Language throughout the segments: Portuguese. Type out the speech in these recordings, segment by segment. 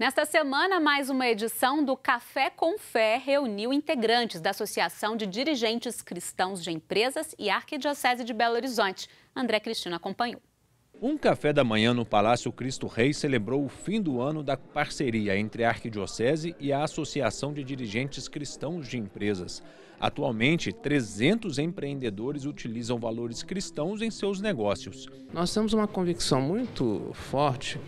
Nesta semana, mais uma edição do Café com Fé reuniu integrantes da Associação de Dirigentes Cristãos de Empresas e Arquidiocese de Belo Horizonte. André Cristina acompanhou. Um café da manhã no Palácio Cristo Rei celebrou o fim do ano da parceria entre a Arquidiocese e a Associação de Dirigentes Cristãos de Empresas. Atualmente, 300 empreendedores utilizam valores cristãos em seus negócios. Nós temos uma convicção muito forte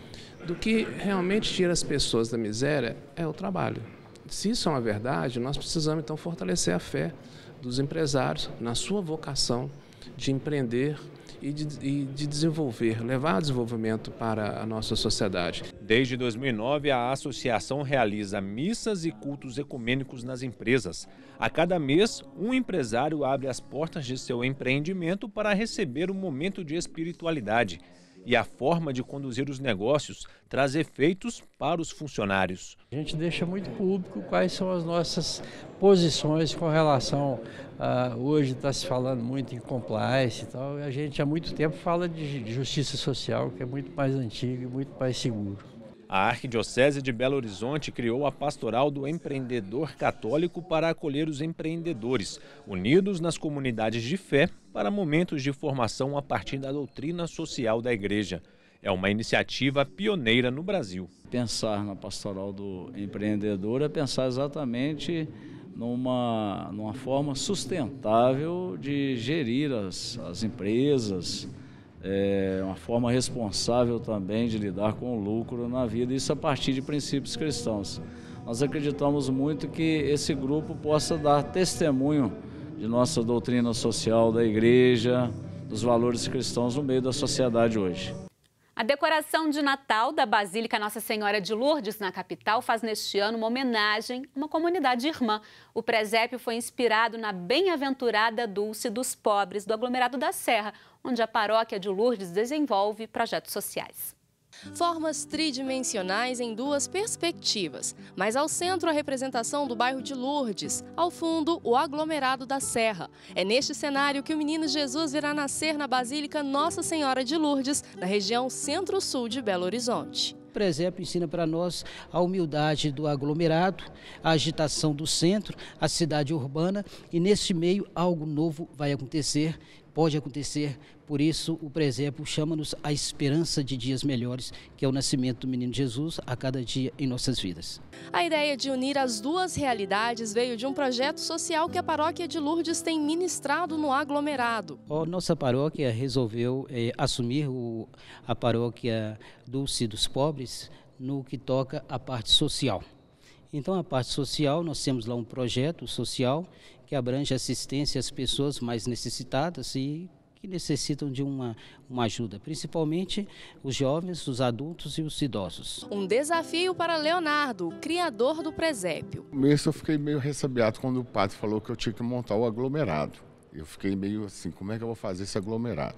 do que realmente tira as pessoas da miséria é o trabalho. Se isso é uma verdade, nós precisamos então fortalecer a fé dos empresários na sua vocação de empreender e de, e de, desenvolver, levar desenvolvimento para a nossa sociedade. Desde 2009, a associação realiza missas e cultos ecumênicos nas empresas. A cada mês, um empresário abre as portas de seu empreendimento para receber um momento de espiritualidade e a forma de conduzir os negócios traz efeitos para os funcionários. A gente deixa muito público quais são as nossas posições com relação a, hoje está se falando muito em compliance e tal. A gente há muito tempo fala de justiça social, que é muito mais antigo e muito mais seguro. A Arquidiocese de Belo Horizonte criou a Pastoral do Empreendedor Católico para acolher os empreendedores, unidos nas comunidades de fé, para momentos de formação a partir da doutrina social da Igreja. É uma iniciativa pioneira no Brasil. Pensar na Pastoral do Empreendedor é pensar exatamente numa, numa forma sustentável de gerir as, as empresas, é uma forma responsável também de lidar com o lucro na vida, isso a partir de princípios cristãos. Nós acreditamos muito que esse grupo possa dar testemunho de nossa doutrina social da igreja, dos valores cristãos no meio da sociedade hoje. A decoração de Natal da Basílica Nossa Senhora de Lourdes, na capital, faz neste ano uma homenagem a uma comunidade irmã. O presépio foi inspirado na bem-aventurada Dulce dos Pobres, do aglomerado da Serra, onde a paróquia de Lourdes desenvolve projetos sociais. Formas tridimensionais em duas perspectivas, mas ao centro a representação do bairro de Lourdes, ao fundo o aglomerado da Serra. É neste cenário que o menino Jesus virá nascer na Basílica Nossa Senhora de Lourdes, na região centro-sul de Belo Horizonte exemplo, ensina para nós a humildade do aglomerado, a agitação do centro, a cidade urbana e nesse meio algo novo vai acontecer pode acontecer. Por isso, o presépio chama-nos a esperança de dias melhores, que é o nascimento do menino Jesus a cada dia em nossas vidas. A ideia de unir as duas realidades veio de um projeto social que a paróquia de Lourdes tem ministrado no aglomerado. A nossa paróquia resolveu é, assumir o, a paróquia Dulce dos Pobres no que toca à parte social. Então, a parte social, nós temos lá um projeto social que abrange assistência às pessoas mais necessitadas e que necessitam de uma, uma ajuda, principalmente os jovens, os adultos e os idosos. Um desafio para Leonardo, criador do presépio. No começo eu fiquei meio ressabiado quando o padre falou que eu tinha que montar o aglomerado. Eu fiquei meio assim, como é que eu vou fazer esse aglomerado?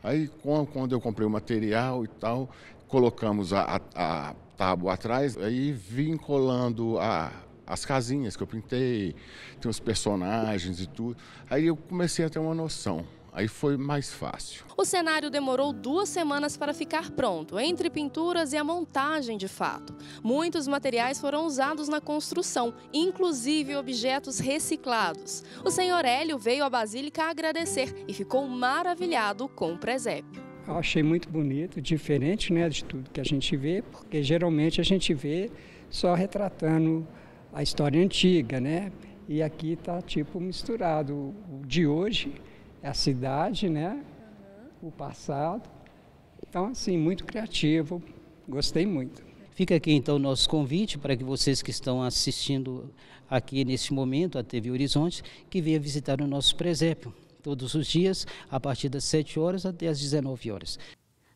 Aí quando eu comprei o material e tal, colocamos a, a, a tábua atrás, aí vim a, as casinhas que eu pintei, tem os personagens e tudo. Aí eu comecei a ter uma noção. Aí foi mais fácil. O cenário demorou duas semanas para ficar pronto, entre pinturas e a montagem de fato. Muitos materiais foram usados na construção, inclusive objetos reciclados. O senhor Hélio veio à Basílica agradecer e ficou maravilhado com o presépio. Eu achei muito bonito, diferente né, de tudo que a gente vê, porque geralmente a gente vê só retratando a história antiga, né? E aqui está tipo misturado o de hoje, é a cidade, né? O passado. Então, assim, muito criativo, gostei muito. Fica aqui então o nosso convite para que vocês que estão assistindo aqui neste momento a TV Horizonte, que venha visitar o nosso presépio todos os dias, a partir das 7 horas até as 19 horas.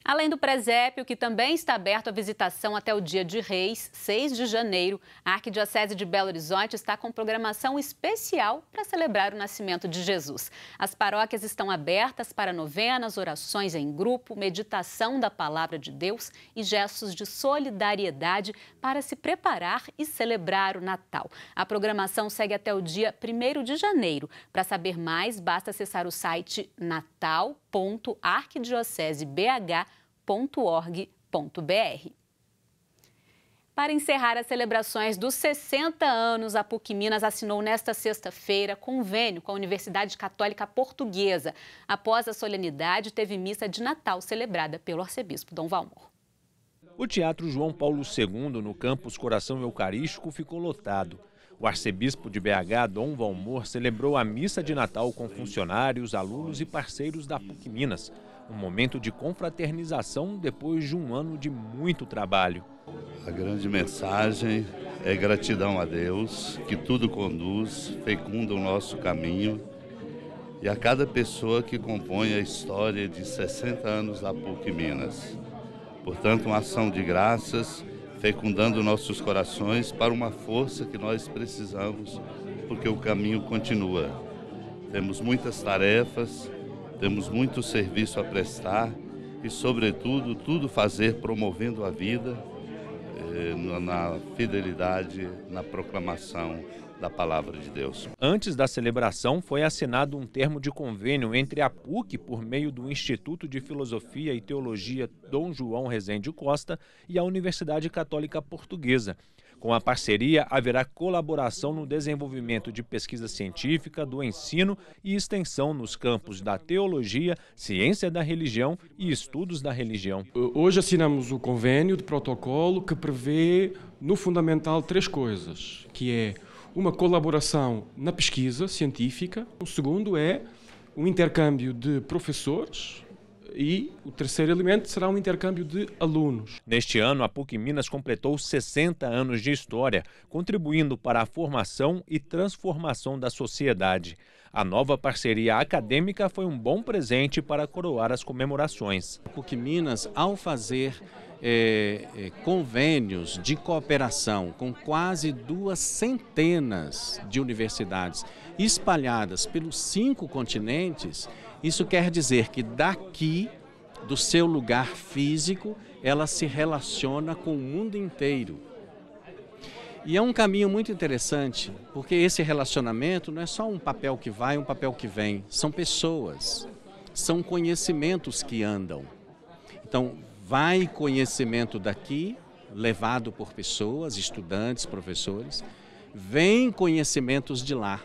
Além do presépio, que também está aberto à visitação até o dia de Reis, 6 de janeiro, a Arquidiocese de Belo Horizonte está com programação especial para celebrar o nascimento de Jesus. As paróquias estão abertas para novenas, orações em grupo, meditação da palavra de Deus e gestos de solidariedade para se preparar e celebrar o Natal. A programação segue até o dia 1 de janeiro. Para saber mais, basta acessar o site natal.arquidiocesebh.com www.pucminas.org.br. Para encerrar as celebrações dos 60 anos, a PUC Minas assinou nesta sexta-feira convênio com a Universidade Católica Portuguesa. Após a solenidade, teve missa de Natal celebrada pelo arcebispo Dom Valmor. O Teatro João Paulo II, no campus Coração Eucarístico, ficou lotado. O arcebispo de BH, Dom Valmor, celebrou a missa de Natal com funcionários, alunos e parceiros da PUC Minas um momento de confraternização depois de um ano de muito trabalho. A grande mensagem é gratidão a Deus, que tudo conduz, fecunda o nosso caminho e a cada pessoa que compõe a história de 60 anos da PUC Minas. Portanto, uma ação de graças, fecundando nossos corações para uma força que nós precisamos, porque o caminho continua. Temos muitas tarefas, temos muito serviço a prestar e, sobretudo, tudo fazer promovendo a vida eh, na fidelidade, na proclamação da palavra de Deus. Antes da celebração, foi assinado um termo de convênio entre a PUC, por meio do Instituto de Filosofia e Teologia Dom João Rezende Costa, e a Universidade Católica Portuguesa. Com a parceria, haverá colaboração no desenvolvimento de pesquisa científica, do ensino e extensão nos campos da teologia, ciência da religião e estudos da religião. Hoje assinamos o convênio de protocolo que prevê, no fundamental, três coisas, que é uma colaboração na pesquisa científica, o segundo é um intercâmbio de professores e o terceiro elemento será um intercâmbio de alunos. Neste ano, a PUC Minas completou 60 anos de história, contribuindo para a formação e transformação da sociedade. A nova parceria acadêmica foi um bom presente para coroar as comemorações. A PUC Minas, ao fazer é, é, convênios de cooperação com quase duas centenas de universidades espalhadas pelos cinco continentes, isso quer dizer que daqui, do seu lugar físico, ela se relaciona com o mundo inteiro. E é um caminho muito interessante, porque esse relacionamento não é só um papel que vai, um papel que vem, são pessoas, são conhecimentos que andam. Então, vai conhecimento daqui, levado por pessoas, estudantes, professores, vem conhecimentos de lá.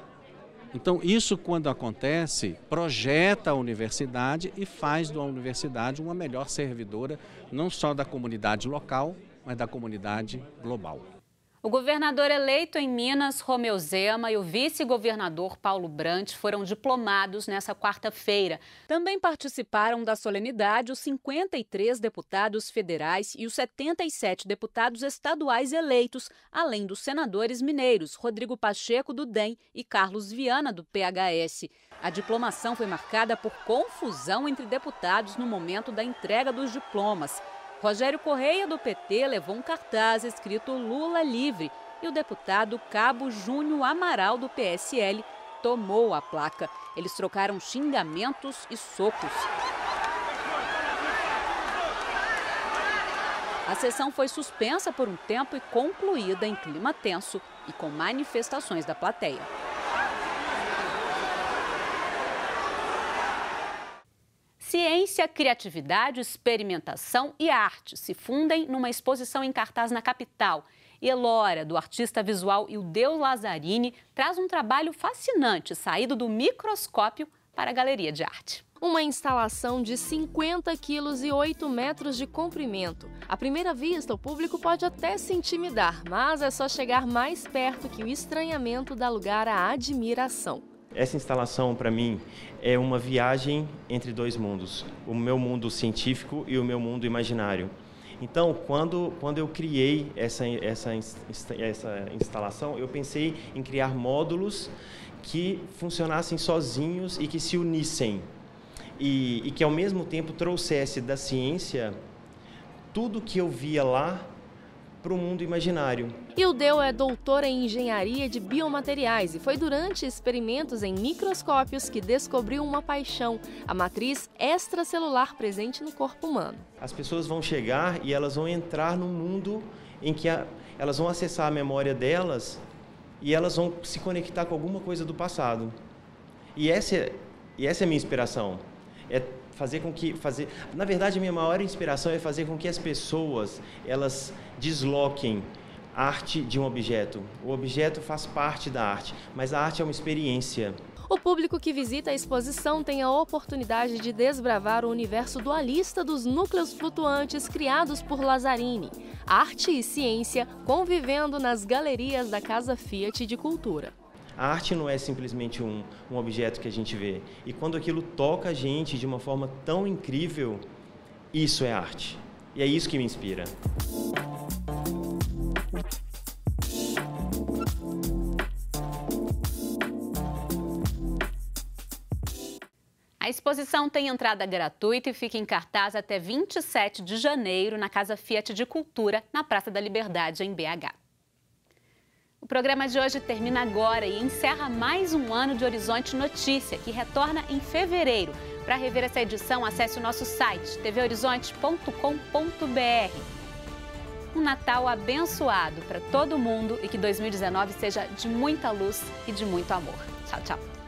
Então, isso quando acontece, projeta a universidade e faz da universidade uma melhor servidora, não só da comunidade local, mas da comunidade global. O governador eleito em Minas, Romeu Zema, e o vice-governador Paulo Brant foram diplomados nessa quarta-feira. Também participaram da solenidade os 53 deputados federais e os 77 deputados estaduais eleitos, além dos senadores mineiros Rodrigo Pacheco, do DEM, e Carlos Viana, do PHS. A diplomação foi marcada por confusão entre deputados no momento da entrega dos diplomas. Rogério Correia, do PT, levou um cartaz escrito Lula livre e o deputado Cabo Júnior Amaral, do PSL, tomou a placa. Eles trocaram xingamentos e socos. A sessão foi suspensa por um tempo e concluída em clima tenso e com manifestações da plateia. Ciência, criatividade, experimentação e arte se fundem numa exposição em cartaz na capital. Elora, do artista visual Ildeu Lazzarini, traz um trabalho fascinante saído do microscópio para a galeria de arte. Uma instalação de 50 quilos e 8 metros de comprimento. À primeira vista, o público pode até se intimidar, mas é só chegar mais perto que o estranhamento dá lugar à admiração. Essa instalação, para mim, é uma viagem entre dois mundos: o meu mundo científico e o meu mundo imaginário. Então, quando, quando eu criei essa, essa, essa instalação, eu pensei em criar módulos que funcionassem sozinhos e que se unissem. E, e que, ao mesmo tempo, trouxesse da ciência tudo que eu via lá para o mundo imaginário. Ildeu é doutora em engenharia de biomateriais e foi durante experimentos em microscópios que descobriu uma paixão, a matriz extracelular presente no corpo humano. As pessoas vão chegar e elas vão entrar num mundo em que a, elas vão acessar a memória delas e elas vão se conectar com alguma coisa do passado. E essa, é, e essa é a minha inspiração. É fazer com que fazer na verdade a minha maior inspiração é fazer com que as pessoas elas desloquem a arte de um objeto o objeto faz parte da arte mas a arte é uma experiência o público que visita a exposição tem a oportunidade de desbravar o universo dualista dos núcleos flutuantes criados por Lazzarini. Arte e ciência convivendo nas galerias da Casa Fiat de Cultura. A arte não é simplesmente um, um objeto que a gente vê. E quando aquilo toca a gente de uma forma tão incrível, isso é arte. E é isso que me inspira. A exposição tem entrada gratuita e fica em cartaz até 27 de janeiro na Casa Fiat de Cultura, na Praça da Liberdade, em BH. O programa de hoje termina agora e encerra mais um ano de Horizonte Notícia, que retorna em fevereiro. Para rever essa edição, acesse o nosso site tvhorizonte.com.br. Um Natal abençoado para todo mundo e que 2019 seja de muita luz e de muito amor. Tchau, tchau.